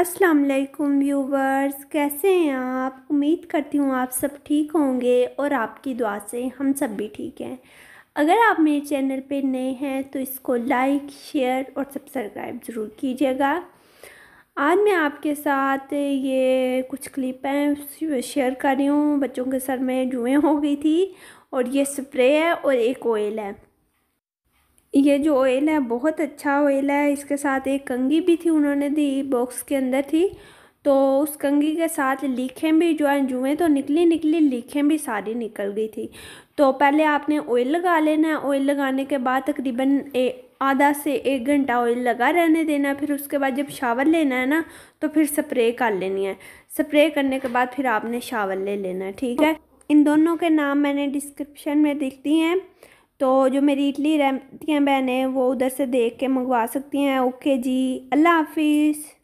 अस्सलाम वालेकुम व्यूवर्स कैसे हैं आप उम्मीद करती हूँ आप सब ठीक होंगे और आपकी दुआ से हम सब भी ठीक हैं अगर आप मेरे चैनल पे नए हैं तो इसको लाइक शेयर और सब्सक्राइब ज़रूर कीजिएगा आज मैं आपके साथ ये कुछ क्लिप हैं शेयर कर रही हूँ बच्चों के सर में जुएँ हो गई थी और ये स्प्रे है और एक ऑयल है ये जो ऑयल है बहुत अच्छा ऑयल है इसके साथ एक कंगी भी थी उन्होंने दी बॉक्स के अंदर थी तो उस कंगी के साथ लीखें भी जो है जुएँ तो निकली निकली लीखें भी सारी निकल गई थी तो पहले आपने ऑयल लगा लेना है ऑयल लगाने के बाद तकरीबन आधा से एक घंटा ऑयल लगा रहने देना फिर उसके बाद जब शावर लेना है ना तो फिर स्प्रे कर लेनी है स्प्रे करने के बाद फिर आपने शावर ले लेना है ठीक है इन दोनों के नाम मैंने डिस्क्रिप्शन में दिख दी हैं तो जो मेरी इटली रहती हैं बहनें वो उधर से देख के मंगवा सकती हैं ओके जी अल्लाह हाफिज़